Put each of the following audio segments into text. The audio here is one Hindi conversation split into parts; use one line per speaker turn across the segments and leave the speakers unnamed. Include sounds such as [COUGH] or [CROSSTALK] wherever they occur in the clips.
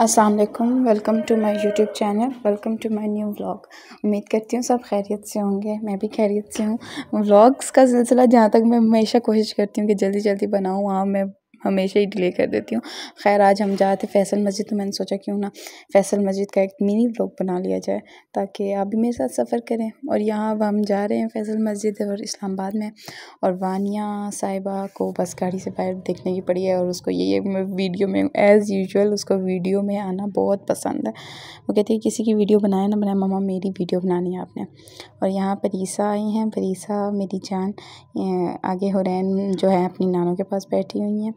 अस्सलाम वालेकुम welcome to my YouTube channel welcome to my new vlog उम्मीद करती हूँ सब खैरियत से होंगे मैं भी खैरियत से हूँ व्लॉग्स का सिलसिला जहाँ तक मैं हमेशा कोशिश करती हूँ कि जल्दी जल्दी बनाऊँ हाँ मैं हमेशा ही डिले कर देती हूँ खैर आज हम जाते फैसल मस्जिद तो मैंने सोचा क्यों ना फैसल मस्जिद का एक मिनी ब्लॉग बना लिया जाए ताकि आप भी मेरे साथ सफ़र करें और यहाँ अब हम जा रहे हैं फैसल मस्जिद और इस्लामाबाद में और वानिया साहिबा को बस गाड़ी से बाहर देखने की पड़ी है और उसको ये वीडियो में एज़ यूजल उसको वीडियो में आना बहुत पसंद है वो कहती है किसी की वीडियो बनाए ना बनाए मामा मेरी वीडियो बनानी है आपने और यहाँ परीसा आई हैं परीसा मेरी जान आगे हुरैन जो है अपनी नानों के पास बैठी हुई हैं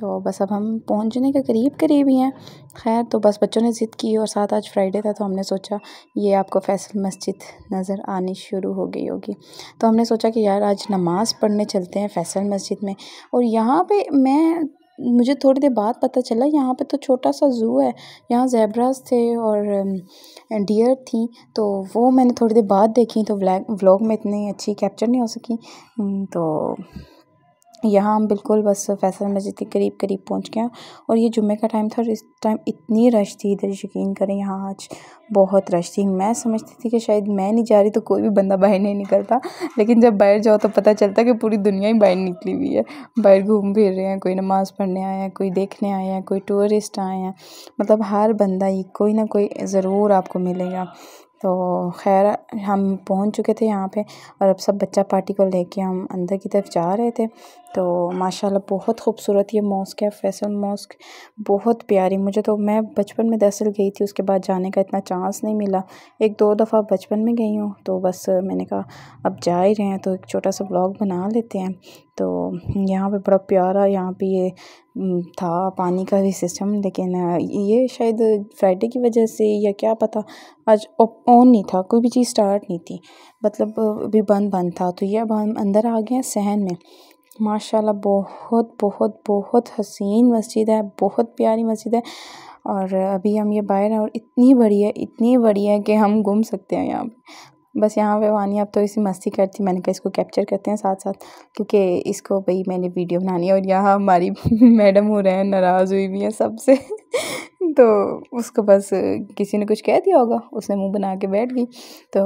तो बस अब हम पहुंचने के करीब करीब ही हैं खैर तो बस बच्चों ने ज़िद की और साथ आज फ्राइडे था तो हमने सोचा ये आपको फैसल मस्जिद नज़र आनी शुरू हो गई होगी तो हमने सोचा कि यार आज नमाज़ पढ़ने चलते हैं फैसल मस्जिद में और यहाँ पे मैं मुझे थोड़ी देर बाद पता चला यहाँ पे तो छोटा सा ज़ू है यहाँ जैबराज थे और डियर थी तो वो मैंने थोड़ी देर बाद देखी तो व्लैग व्लॉग में इतनी अच्छी कैप्चर नहीं हो सकी तो यहाँ हम बिल्कुल बस फैसल मस्जिद के करीब करीब पहुँच गए और ये जुम्मे का टाइम था और इस टाइम इतनी रश थी इधर यकीन करें यहाँ आज बहुत रश थी मैं समझती थी कि शायद मैं नहीं जा रही तो कोई भी बंदा बाहर नहीं निकलता लेकिन जब बाहर जाओ तो पता चलता कि पूरी दुनिया ही बाहर निकली हुई है बाहर घूम फिर रहे हैं कोई नमाज़ पढ़ने आया है कोई देखने आया है कोई टूरिस्ट आए हैं मतलब हर बंदा ही कोई ना कोई ज़रूर आपको मिलेगा तो खैर हम पहुंच चुके थे यहाँ पे और अब सब बच्चा पार्टी को लेके हम अंदर की तरफ जा रहे थे तो माशाल्लाह बहुत खूबसूरत ये मॉस्क है फैसल मॉस्क बहुत प्यारी मुझे तो मैं बचपन में दरअसल गई थी उसके बाद जाने का इतना चांस नहीं मिला एक दो दफ़ा बचपन में गई हूँ तो बस मैंने कहा अब जा ही रहे हैं तो एक छोटा सा ब्लॉग बना लेते हैं तो यहाँ पे बड़ा प्यारा यहाँ पे ये था पानी का भी सिस्टम लेकिन ये शायद फ्राइडे की वजह से या क्या पता आज ऑन नहीं था कोई भी चीज़ स्टार्ट नहीं थी मतलब अभी बंद बंद था तो ये अब हम अंदर आ गए सहन में माशाल्लाह बहुत बहुत बहुत हसीन मस्जिद है बहुत प्यारी मस्जिद है और अभी हम ये बाहर हैं और इतनी बड़ी है इतनी बड़ी है कि हम घूम सकते हैं यहाँ बस यहाँ पे वानी अब तो इसी मस्ती करती मैंने कहा इसको कैप्चर करते हैं साथ साथ क्योंकि इसको भाई मैंने वीडियो बनानी है और यहाँ हमारी मैडम [LAUGHS] हो रहे हैं नाराज़ हुई भी हैं सबसे [LAUGHS] तो उसको बस किसी ने कुछ कह दिया होगा उसने मुंह बना के बैठ गई तो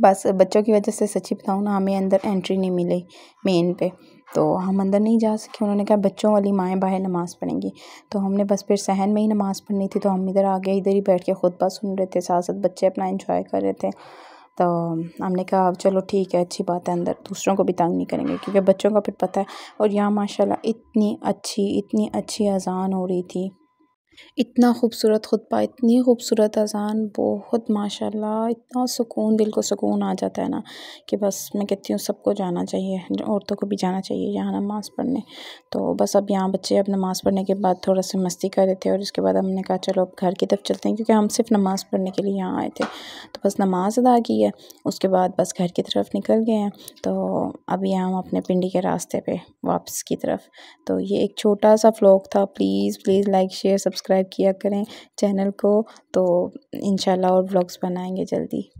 बस बच्चों की वजह से सच्ची बताऊँ ना हमें अंदर एंट्री नहीं मिली मेन पे तो हम अंदर नहीं जा सके उन्होंने कहा बच्चों वाली माएँ बाहर नमाज़ पढ़ेंगी तो हमने बस फिर सहन में ही नमाज़ पढ़नी थी तो हम इधर आ गए इधर ही बैठ के खुतबा सुन रहे थे साथ साथ बच्चे अपना इंजॉय कर रहे थे तो हमने कहा अब चलो ठीक है अच्छी बात है अंदर दूसरों को भी तंग नहीं करेंगे क्योंकि बच्चों का फिर पता है और यहाँ माशाल्लाह इतनी अच्छी इतनी अच्छी अजान हो रही थी इतना खूबसूरत खुतबा इतनी खूबसूरत अज़ान बहुत माशाल्लाह इतना सुकून दिल को सुकून आ जाता है ना कि बस मैं कहती हूँ सबको जाना चाहिए औरतों को भी जाना चाहिए यहाँ नमाज़ पढ़ने तो बस अब यहाँ बच्चे अब नमाज़ पढ़ने के बाद थोड़ा सा मस्ती कर रहे थे और इसके बाद हमने कहा चलो अब घर की तरफ चलते हैं क्योंकि हम सिर्फ नमाज़ पढ़ने के लिए यहाँ आए थे तो बस नमाज़ अदा की है उसके बाद बस घर की तरफ निकल गए हैं तो अभी हम अपने पिंडी के रास्ते पर वापस की तरफ तो ये एक छोटा सा फ्लॉग था please please like share subscribe subscribe किया करें चैनल को तो इंशाल्लाह और ब्लॉग्स बनाएंगे जल्दी